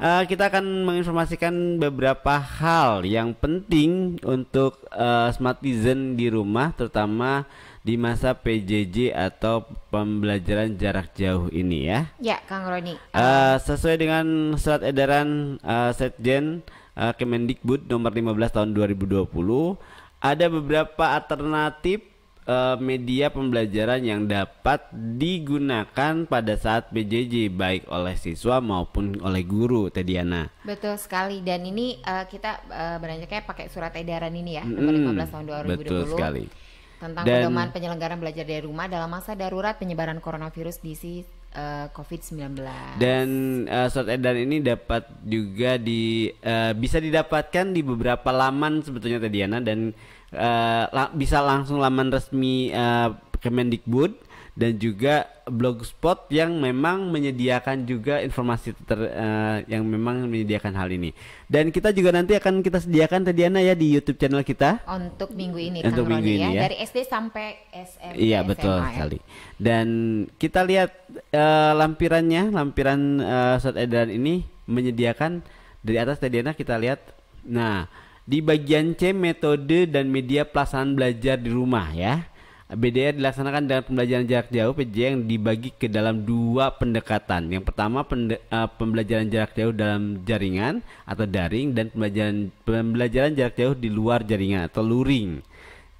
uh, kita akan menginformasikan beberapa hal yang penting untuk uh, eh, smartizen di rumah terutama di masa PJJ atau pembelajaran jarak jauh ini ya. Ya, Kang Roni. Uh, sesuai dengan surat edaran uh, Setjen uh, Kemendikbud nomor 15 tahun 2020, ada beberapa alternatif Eh, media pembelajaran yang dapat digunakan pada saat PJJ baik oleh siswa maupun oleh guru Tediana. Betul sekali dan ini uh, kita uh, beranjaknya pakai surat edaran ini ya nomor hmm, 15 tahun 2020. Betul sekali. Tentang dan, pedoman penyelenggaraan belajar dari rumah dalam masa darurat penyebaran coronavirus di uh, COVID-19. Dan uh, surat edaran ini dapat juga di uh, bisa didapatkan di beberapa laman sebetulnya Tediana dan Eh, la bisa langsung laman resmi uh, Kemendikbud dan juga blogspot yang memang menyediakan juga informasi ter, uh, yang memang menyediakan hal ini. Dan kita juga nanti akan kita sediakan Tediana ya di YouTube channel kita untuk minggu ini untuk Kang minggu Roni, ini ya. ya. Dari SD sampai SMP. Iya, betul ya. sekali. Dan kita lihat uh, lampirannya, lampiran uh, surat edaran ini menyediakan dari atas Tediana kita lihat. Nah, di bagian C metode dan media pelaksanaan belajar di rumah ya. BDR dilaksanakan dengan pembelajaran jarak jauh PJ yang dibagi ke dalam dua pendekatan. Yang pertama pende, uh, pembelajaran jarak jauh dalam jaringan atau daring dan pembelajaran pembelajaran jarak jauh di luar jaringan atau luring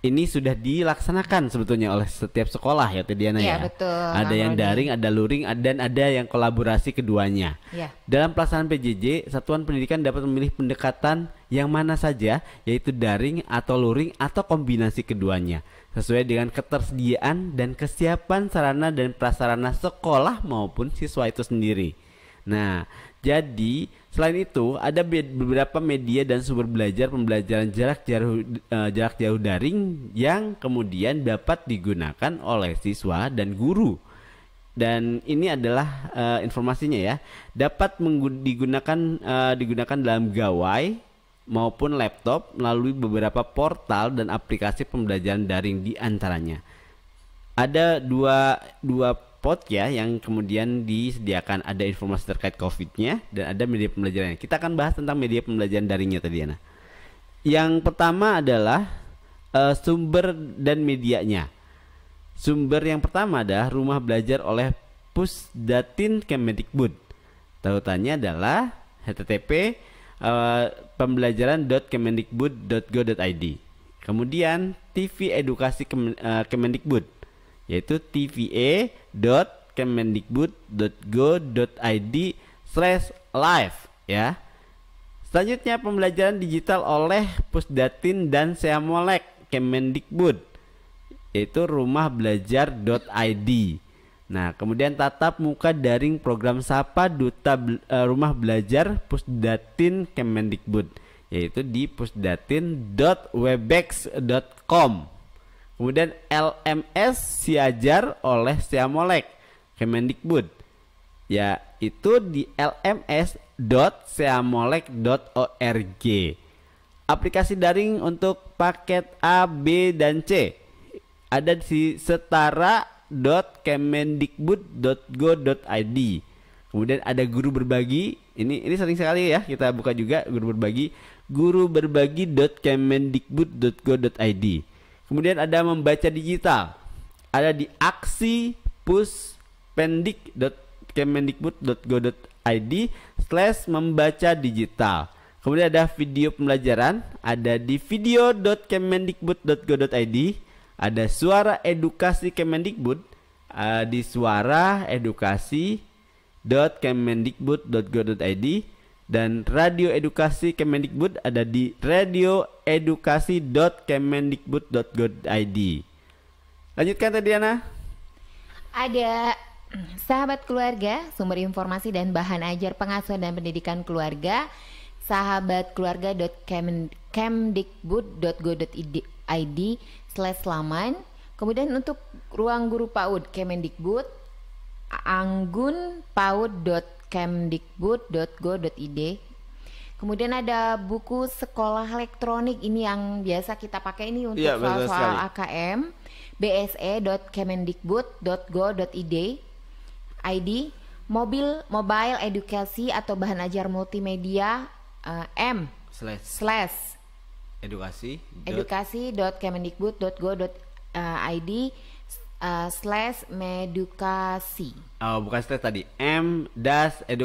ini sudah dilaksanakan sebetulnya oleh setiap sekolah ya Tediana iya, ya. Iya betul. Ada yang daring, ada luring, dan ada yang kolaborasi keduanya. Ya. Dalam pelaksanaan PJJ, satuan pendidikan dapat memilih pendekatan yang mana saja, yaitu daring atau luring atau kombinasi keduanya, sesuai dengan ketersediaan dan kesiapan sarana dan prasarana sekolah maupun siswa itu sendiri. Nah, jadi, selain itu ada beberapa media dan sumber belajar pembelajaran jarak jauh eh, jarak jauh daring yang kemudian dapat digunakan oleh siswa dan guru. Dan ini adalah uh, informasinya ya. Dapat digunakan uh, digunakan dalam gawai maupun laptop melalui beberapa portal dan aplikasi pembelajaran daring di antaranya. Ada dua dua spot ya yang kemudian disediakan ada informasi terkait COVID-nya dan ada media pembelajarannya. Kita akan bahas tentang media pembelajaran daringnya tadi Ana. Yang pertama adalah uh, sumber dan medianya. Sumber yang pertama adalah rumah belajar oleh Pusdatin Kemendikbud. Tautannya adalah http uh, eh, pembelajaran.kemendikbud.go.id. Kemudian TV Edukasi eh, Kemendikbud yaitu tva.kemendikbud.go.id slash live ya. Selanjutnya pembelajaran digital oleh Pusdatin dan Seamolek Kemendikbud yaitu rumahbelajar.id. Nah, kemudian tatap muka daring program Sapa Duta Be eh, Rumah Belajar Pusdatin Kemendikbud yaitu di pusdatin.webex.com. Kemudian LMS Siajar oleh Siamolek Kemendikbud. Ya, itu di lms.siamolek.org. Aplikasi daring untuk paket A, B, dan C ada di setara.kemendikbud.go.id. Kemudian ada guru berbagi. Ini ini sering sekali ya kita buka juga guru berbagi guruberbagi.kemendikbud.go.id. Kemudian ada membaca digital. Ada di aksi puspendik.kemendikbud.go.id slash membaca digital. Kemudian ada video pembelajaran, ada di video.kemendikbud.go.id, ada suara edukasi Kemendikbud, uh, di suara edukasi.kemendikbud.go.id dan radio edukasi Kemendikbud ada di radioedukasi.kemendikbud.go.id. Lanjutkan tadi Ana. Ada Sahabat Keluarga, sumber informasi dan bahan ajar pengasuhan dan pendidikan keluarga, sahabatkeluarga.kemdikbud.go.id slash laman. Kemudian untuk ruang guru PAUD Kemendikbud, anggunpaud.com kemdikbud.go.id. Kemudian ada buku sekolah elektronik ini yang biasa kita pakai ini untuk ya, soal-soal AKM bse.kemendikbud.go.id ID mobil mobile edukasi atau bahan ajar multimedia uh, M slash, slash edukasi edukasi.kemendikbud.go.id Eh, slash medukasi. Oh, bukan slash tadi. m das id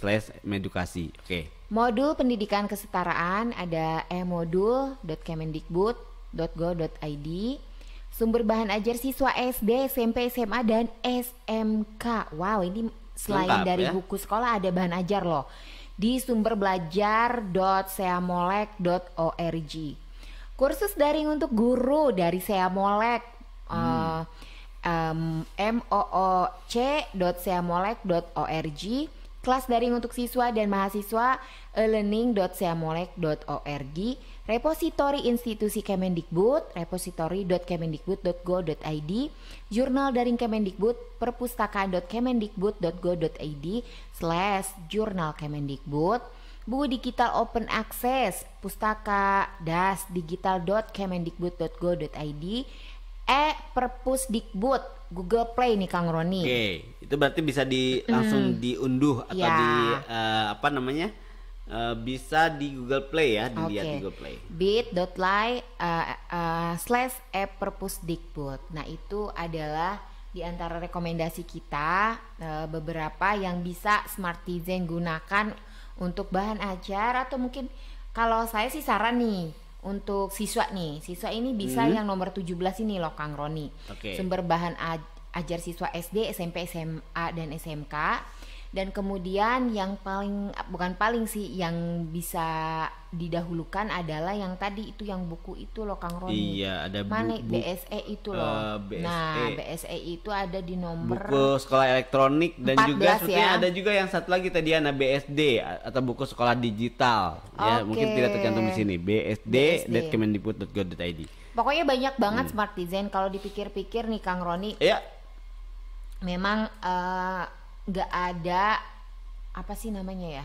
slash medukasi. Oke. Okay. Modul pendidikan kesetaraan ada dot dot dot kemendikbud go id. Sumber bahan ajar siswa SD, SMP, SMA dan SMK. Wow, ini selain Lengkap, dari ya? buku sekolah ada bahan ajar loh di sumberbelajar.seamolek.org. Kursus daring untuk guru dari saya Molek. Hmm. Uh, eh, um, mooc.seamolek.org kelas daring untuk siswa dan mahasiswa elearning.seamolek.org repositori institusi Kemendikbud repositori.kemendikbud.go.id jurnal daring Kemendikbud perpustakaan.kemendikbud.go.id slash jurnal Kemendikbud buku digital open access, pustaka das digital.kemendikbud.go.id, e dikbud Google Play nih Kang Roni. Oke, okay. itu berarti bisa di mm. langsung diunduh atau yeah. di uh, apa namanya? Uh, bisa di Google Play ya, dilihat okay. di Google Play. bit.ly uh, eh, uh, slash e dikbud Nah, itu adalah di antara rekomendasi kita beberapa yang bisa smart gunakan untuk bahan ajar atau mungkin kalau saya sih saran nih untuk siswa nih siswa ini bisa hmm. yang nomor 17 ini loh Kang Roni okay. sumber bahan ajar siswa SD SMP SMA dan SMK dan kemudian yang paling bukan paling sih yang bisa didahulukan adalah yang tadi itu yang buku itu loh Kang Roni. Iya, ada bu, Mana bu, BSE itu loh. BSE. Eh, nah, BSE e itu ada di nomor buku sekolah elektronik dan 14, juga ya. ada juga yang satu lagi tadi Ana BSD atau buku sekolah digital okay. ya, mungkin tidak tercantum di sini. BSD, BSD. Pokoknya banyak banget hmm. smart design kalau dipikir-pikir nih Kang Roni. Iya. Memang uh, nggak ada apa sih namanya ya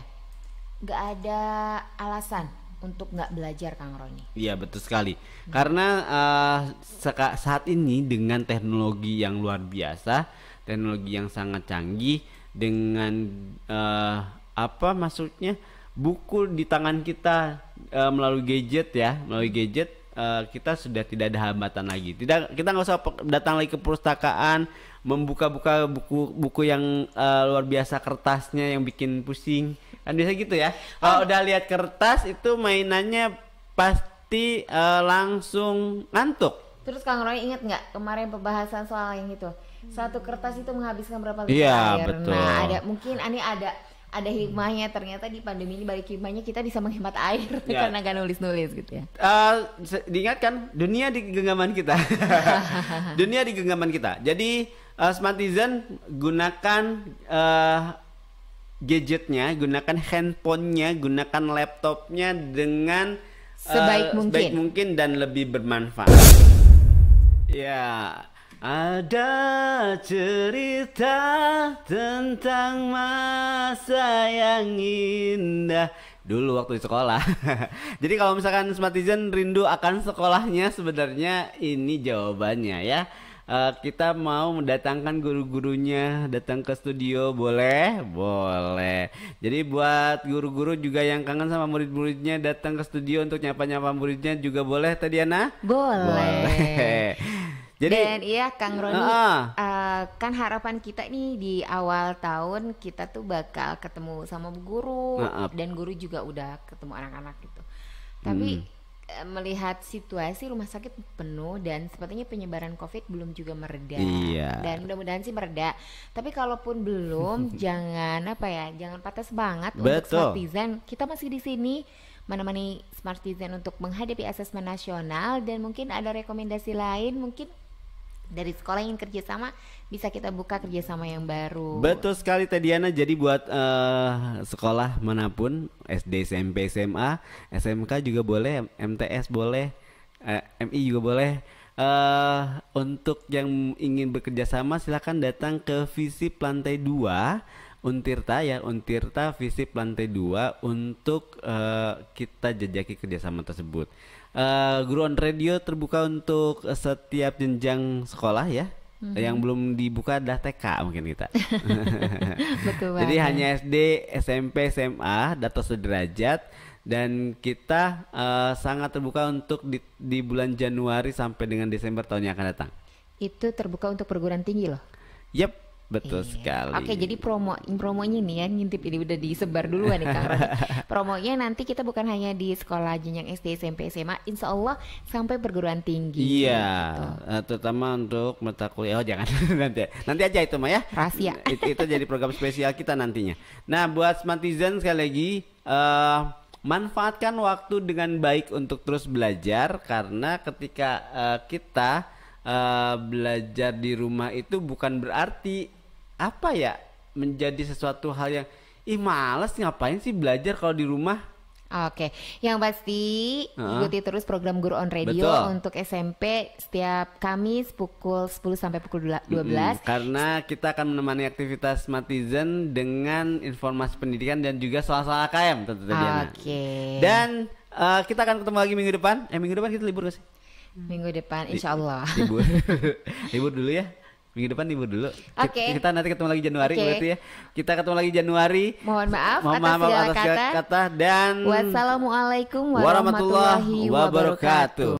nggak ada alasan untuk nggak belajar Kang Roni. Iya betul sekali. Hmm. Karena uh, saat ini dengan teknologi yang luar biasa, teknologi yang sangat canggih, dengan uh, apa maksudnya buku di tangan kita uh, melalui gadget ya, melalui gadget uh, kita sudah tidak ada hambatan lagi. Tidak kita nggak usah datang lagi ke perpustakaan membuka-buka buku-buku yang uh, luar biasa kertasnya yang bikin pusing kan biasa gitu ya kalau oh. udah lihat kertas itu mainannya pasti uh, langsung ngantuk terus kang Roy inget nggak kemarin pembahasan soal yang itu satu kertas itu menghabiskan berapa liter ya, air nah, betul. nah ada mungkin ini ada ada hikmahnya ternyata di pandemi ini balik hikmahnya kita bisa menghemat air ya. karena gak nulis nulis gitu ya uh, diingatkan dunia di genggaman kita dunia di genggaman kita jadi uh, eh, smartisan gunakan uh, gadgetnya, gunakan handphonenya, gunakan laptopnya dengan eh, sebaik, mungkin. sebaik mungkin dan lebih bermanfaat. Ya, ada cerita tentang masa yang indah dulu waktu di sekolah. Jadi kalau misalkan Smartizen rindu akan sekolahnya sebenarnya ini jawabannya ya. Eh, kita mau mendatangkan guru-gurunya datang ke studio boleh boleh jadi buat guru-guru juga yang kangen sama murid-muridnya datang ke studio untuk nyapa-nyapa muridnya juga boleh tadi Ana boleh, boleh. Jadi, Dan iya Kang Roni, uh, uh, kan harapan kita nih di awal tahun kita tuh bakal ketemu sama guru uh, uh. dan guru juga udah ketemu anak-anak gitu. Tapi hmm Eh, melihat situasi rumah sakit penuh dan sepertinya penyebaran COVID belum juga mereda. Iya. Dan mudah-mudahan sih mereda. Tapi kalaupun belum, jangan apa ya, jangan patah semangat Betul. untuk Smartizen. Kita masih di sini menemani Smartizen untuk menghadapi asesmen nasional dan mungkin ada rekomendasi lain mungkin dari sekolah yang kerjasama bisa kita buka kerjasama yang baru. Betul sekali Tediana. Jadi buat uh, sekolah manapun, SD, SMP, SMA, SMK juga boleh, MTS boleh, uh, eh, MI juga boleh. Uh, untuk yang ingin bekerja sama silahkan datang ke visi lantai 2 Untirta ya Untirta visi lantai 2 untuk uh, kita jejaki kerjasama tersebut uh, Guru Radio terbuka untuk setiap jenjang sekolah ya Mm-hmm. Yang belum dibuka adalah TK mungkin kita. Betul Jadi hanya SD, SMP, SMA, data sederajat dan kita uh, sangat terbuka untuk di, di bulan Januari sampai dengan Desember tahun yang akan datang. Itu terbuka untuk perguruan tinggi loh. Yap, Betul iya. sekali. Oke, jadi promo promonya nih ya ngintip ini udah disebar duluan nih Kang promonya nanti kita bukan hanya di sekolah jenjang SD, SMP, SMA, Insya Allah sampai perguruan tinggi. Iya, gitu. uh, terutama untuk mata kuliah. Oh, jangan nanti. Nanti aja itu mah ya. Rahasia. itu, itu jadi program spesial kita nantinya. Nah, buat smartizen sekali lagi uh, manfaatkan waktu dengan baik untuk terus belajar karena ketika uh, kita Uh, belajar di rumah itu bukan berarti apa ya menjadi sesuatu hal yang ih males ngapain sih belajar kalau di rumah Oke, yang pasti uh ikuti terus program Guru on Radio Betul. untuk SMP setiap Kamis pukul 10 sampai pukul 12. mm Karena kita akan menemani aktivitas Matizen dengan informasi pendidikan dan juga soal-soal AKM tentu Oke. Dan uh, kita akan ketemu lagi minggu depan. Eh minggu depan kita libur gak sih? Minggu depan insya Allah Libur Libur dulu ya Minggu depan libur dulu. Oke. Okay. Kita nanti ketemu lagi Januari okay. berarti ya. Kita ketemu lagi Januari. Mohon maaf Mohon atas, maaf atas kata. kata dan Wassalamualaikum warahmatullahi, warahmatullahi wabarakatuh. wabarakatuh.